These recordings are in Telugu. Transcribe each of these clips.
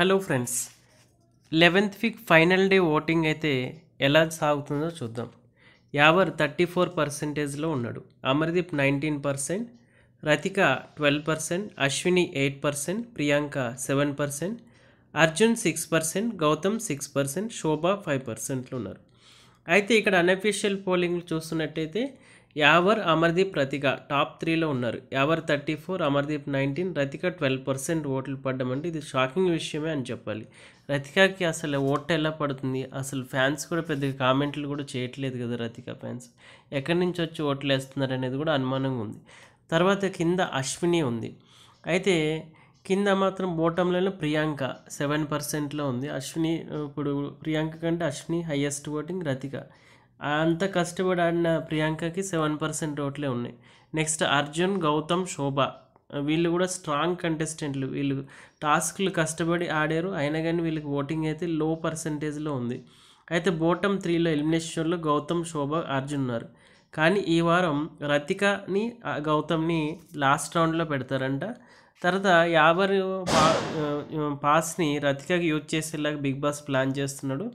hello friends eleventh week final day voting అయితే ఎలా సాగుతుందో చూద్దాం యావర్ థర్టీ ఫోర్ పర్సెంటేజ్లో ఉన్నాడు Amardeep nineteen percent Rathika twelve percent Ashwini eight percent Priyanka seven percent Arjun six percent Gautham six percent Shobha five పర్సెంట్లు ఉన్నారు అయితే ఇక్కడ అన్అఫీషియల్ పోలింగ్ చూస్తున్నట్టయితే యావర్ అమర్దీప్ రతిక టాప్ త్రీలో ఉన్నారు Yawar thirty four Amardeep nineteen Rathika twelve percent ఓట్లు పడ్డమంటే ఇది షాకింగ్ విషయమే అని చెప్పాలి రతికకి అసలు ఓట్ ఎలా పడుతుంది అసలు ఫ్యాన్స్ కూడా పెద్దగా కామెంట్లు కూడా చేయట్లేదు కదా రతిక ఫ్యాన్స్ ఎక్కడి నుంచి వచ్చి ఓట్లు వేస్తున్నారు అనేది కూడా అనుమానంగా ఉంది తర్వాత కింద అశ్విని ఉంది అయితే కింద మాత్రం బోటంలోనే ప్రియాంక సెవెన్ పర్సెంట్లో ఉంది అశ్విని ఇప్పుడు ప్రియాంక కంటే అశ్విని హయ్యెస్ట్ ఓటింగ్ రతిక అంత కష్టపడి ఆడిన ప్రియాంకకి సెవెన్ పర్సెంట్ ఓట్లే ఉన్నాయి నెక్స్ట్ అర్జున్ గౌతమ్ శోభ వీళ్ళు కూడా స్ట్రాంగ్ కంటెస్టెంట్లు వీళ్ళు టాస్క్లు కష్టపడి ఆడారు అయినా కానీ వీళ్ళకి ఓటింగ్ అయితే లో పర్సంటేజ్లో ఉంది అయితే బోటమ్ త్రీలో ఎలిమినేషన్లో గౌతమ్ శోభ అర్జున్ ఉన్నారు కానీ ఈ వారం రతికని గౌతమ్ని లాస్ట్ రౌండ్లో పెడతారంట తర్వాత యాభై పాస్ని రతికకి యూజ్ చేసేలాగా బిగ్ బాస్ ప్లాన్ చేస్తున్నాడు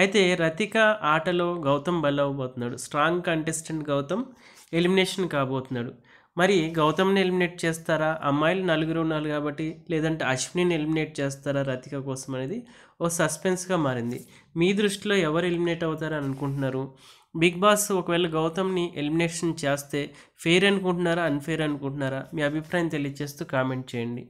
అయితే రతిక ఆటలో గౌతమ్ బలవబోతున్నాడు స్ట్రాంగ్ కంటెస్టెంట్ గౌతమ్ ఎలిమినేషన్ కాబోతున్నాడు మరి గౌతమ్ని ఎలిమినేట్ చేస్తారా అమ్మాయిలు నలుగురు ఉన్నారు కాబట్టి లేదంటే అశ్విని ఎలిమినేట్ చేస్తారా రతిక కోసం అనేది ఓ సస్పెన్స్గా మారింది మీ దృష్టిలో ఎవరు ఎలిమినేట్ అవుతారని అనుకుంటున్నారు బిగ్ బాస్ ఒకవేళ గౌతమ్ని ఎలిమినేషన్ చేస్తే ఫెయిర్ అనుకుంటున్నారా అన్ఫెయిర్ అనుకుంటున్నారా మీ అభిప్రాయం తెలియజేస్తూ కామెంట్ చేయండి